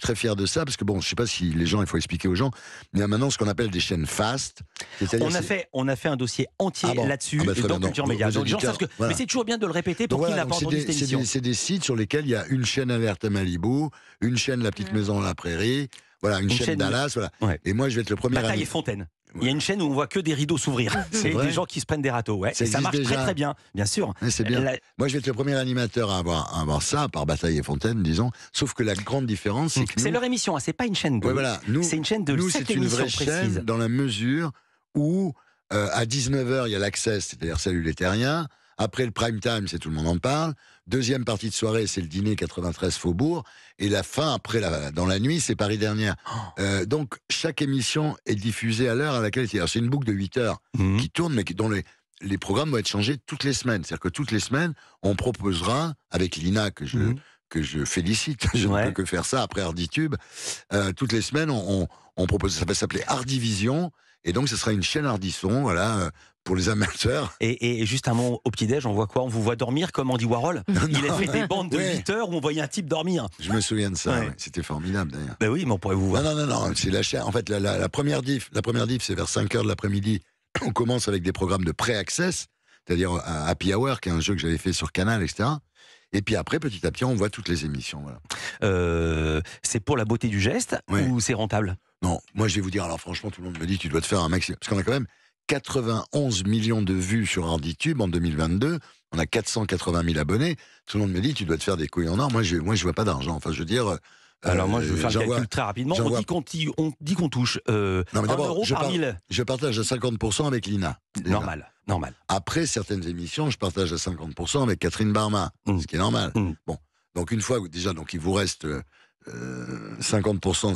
très fier de ça parce que bon, je sais pas si les gens, il faut expliquer aux gens, mais il a maintenant ce qu'on appelle des chaînes fast. On a fait, on a fait un dossier entier ah là-dessus ah bah, Média. Donc, mais c'est toujours bien de le répéter pour qu'il voilà, C'est des, sites sur lesquels il y a une chaîne alerte à Malibu, une chaîne La Petite mm. Maison à la Prairie. Voilà, une, chaîne, Dallas, voilà. Et moi, je vais être le premier. Bataille à... et Fontaine. Il y a une chaîne où on voit que des rideaux s'ouvrir. C'est des gens qui se prennent des râteaux. Ouais. Ça, et ça marche très très bien, bien sûr. C'est Moi, je vais être le premier animateur à avoir, avoir ça, par Bataille et Fontaine, disons. Sauf que la grande différence, c'est hmm. que. C'est leur émission, hein, c'est pas une chaîne de. C'est une chaîne de. Nous, c'est une vraie chaîne dans la mesure où, euh, à 19h, il y a l'accès, c'est-à-dire Salut les Terriens. Après le prime time, c'est tout le monde en parle. Deuxième partie de soirée, c'est le dîner 93 Faubourg. Et la fin, après, la, dans la nuit, c'est Paris dernière. Oh. Euh, donc, chaque émission est diffusée à l'heure à laquelle c'est. C'est une boucle de 8 heures mmh qui tourne, mais dont les, les programmes vont être changés toutes les semaines. C'est-à-dire que toutes les semaines, on proposera, avec Lina, que je. Mmh que je félicite, je ne peux que faire ça après Arditube. Euh, toutes les semaines, on, propose, ça va s'appeler Ardivision, et donc ce sera une chaîne Ardisson, voilà, euh, pour les amateurs. Et, et juste un mot au petit-déj, on voit quoi On vous voit dormir comme Andy Warhol Il a fait des bandes de 8 heures où on voyait un type dormir. Je me souviens de ça, c'était formidable d'ailleurs. Ben oui, mais on pourrait vous voir. Non, non, non, non c'est la chaîne. En fait, la, première diff, la première diff, c'est vers 5 heures de l'après-midi. On commence avec des programmes de pré-access, c'est-à-dire euh, Happy Hour, qui est un jeu que j'avais fait sur Canal, etc. Et puis après, petit à petit, on voit toutes les émissions. Euh, c'est pour la beauté du geste ou c'est rentable Non, moi je vais vous dire, alors franchement, tout le monde me dit, tu dois te faire un maximum. Parce qu'on a quand même 91 millions de vues sur Arditube en 2022. On a 480 000 abonnés. Tout le monde me dit, tu dois te faire des couilles en or. Moi, je, moi, je vois pas d'argent. Enfin, je veux dire. Euh, alors moi, je vais faire le calcul très rapidement. On dit qu'on touche 1 euh, euro par mille. Je partage à 50% avec l'INA. Normal. Normal. Après certaines émissions, je partage à 50% avec Catherine Barma, mmh. ce qui est normal. Mmh. Bon, donc une fois, déjà, donc il vous reste 50% euh, 50%.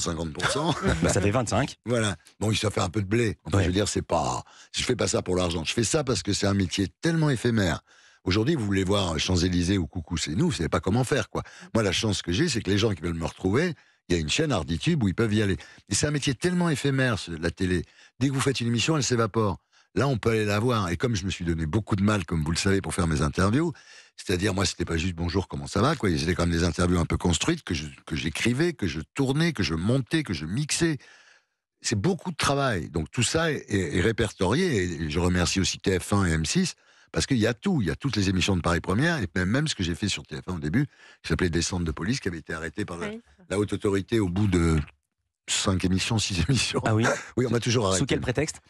Euh, bah, ça fait 25. Voilà. Bon, il se fait un peu de blé. Je veux dire, c'est pas. Je fais pas ça pour l'argent. Je fais ça parce que c'est un métier tellement éphémère. Aujourd'hui, vous voulez voir Champs-Élysées ou Coucou, c'est nous, vous savez pas comment faire, quoi. Moi, la chance que j'ai, c'est que les gens qui veulent me retrouver, il y a une chaîne Arditube où ils peuvent y aller. Et c'est un métier tellement éphémère, la télé. Dès que vous faites une émission, elle s'évapore. Là, on peut aller la voir. Et comme je me suis donné beaucoup de mal, comme vous le savez, pour faire mes interviews, c'est-à-dire, moi, c'était pas juste bonjour, comment ça va, quoi. C'était quand même des interviews un peu construites que j'écrivais, que, je tournais, que je montais, que je mixais. C'est beaucoup de travail. Donc tout ça est, répertorié. Et je remercie aussi TF1 et M6 parce qu'il y a tout. Il y a toutes les émissions de Paris Première et même, même ce que j'ai fait sur TF1 au début, qui s'appelait Descente de police, qui avait été arrêté par la, haute autorité au bout de cinq émissions, six émissions. Ah oui. oui, on m'a toujours arrêté. Sous quel prétexte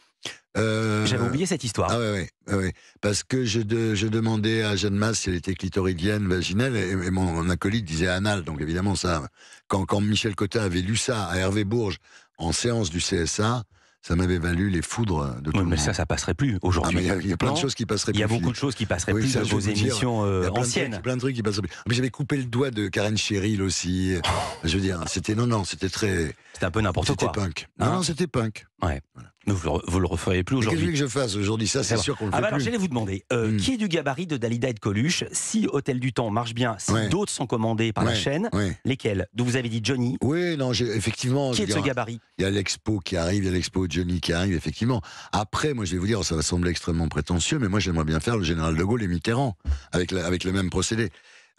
euh, j'avais oublié cette histoire. Ah oui, oui. Parce que je, demandais à Jeanne Masse si elle était clitoridienne, vaginelle, et, mon, acolyte disait anal. Donc évidemment, ça, quand, Michel Cotin avait lu ça à Hervé Bourges en séance du CSA, ça m'avait valu les foudres de tout mais le monde. ça, ça passerait plus aujourd'hui. Ah, il y, a plein de choses qui passeraient plus. Il y a beaucoup de choses qui passeraient plus ça, vos émissions euh, Il y anciennes. plein de trucs qui passeraient plus. j'avais coupé le doigt de Karen Cheryl aussi. Oh. je veux dire, c'était non, non, c'était très. C'était un peu n'importe quoi. C'était punk. non, hein non c'était punk. Ouais. Vous, vous le referez plus aujourd'hui. Qu'est-ce que je fasse aujourd'hui Ça, c'est sûr qu'on le ah bah alors, J'allais vous demander, euh, hmm. qui est du gabarit de Dalida et de Coluche Si Hôtel du Temps marche bien, si d'autres sont commandés par la chaîne, lesquels D'où vous avez dit Johnny. Oui, non, effectivement. Qui est de ce gabarit Il y a l'expo qui arrive, il y a l'expo Johnny qui arrive, effectivement. Après, moi, je vais vous dire, ça va sembler extrêmement prétentieux, mais moi, j'aimerais bien faire le général de Gaulle et Mitterrand avec, avec le même procédé.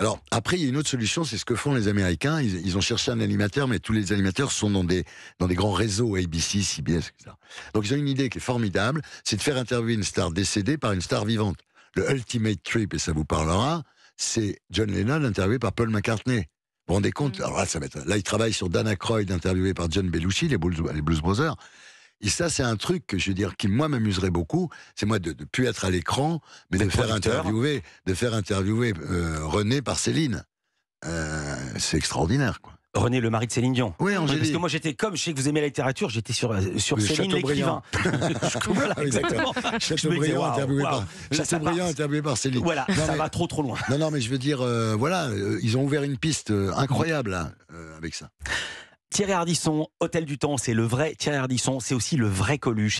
Alors après, il y a une autre solution, c'est ce que font les Américains. Ils, ont cherché un animateur, mais tous les animateurs sont dans des, grands réseaux, ABC, CBS, etc. Donc ils ont une idée qui est formidable, c'est de faire interviewer une star décédée par une star vivante. Le Ultimate Trip, et ça vous parlera, c'est John Lennon interviewé par Paul McCartney. Vous vous rendez compte mm. là, il travaille sur Dana Croyd, interviewé par John Belushi, les Blues Brothers. Et ça, c'est un truc que je veux dire qui moi m'amuserait beaucoup, c'est moi de ne plus être à l'écran, mais de faire, interviewer, de faire interviewer euh, René par Céline. Euh, c'est extraordinaire, quoi. René, le mari de Céline Dion. Oui, Parce que moi, j'étais comme, je sais que vous aimez la littérature, j'étais sur, euh, sur Céline l'écrivain. voilà, exactement. interviewé, par, interviewé par Céline. Voilà, ça va trop trop loin. Non, non, mais je veux dire, voilà, ils ont ouvert une piste incroyable avec ça. Thierry Ardisson, Hôtel du Temps, c'est le vrai Thierry Ardisson, c'est aussi le vrai Coluche.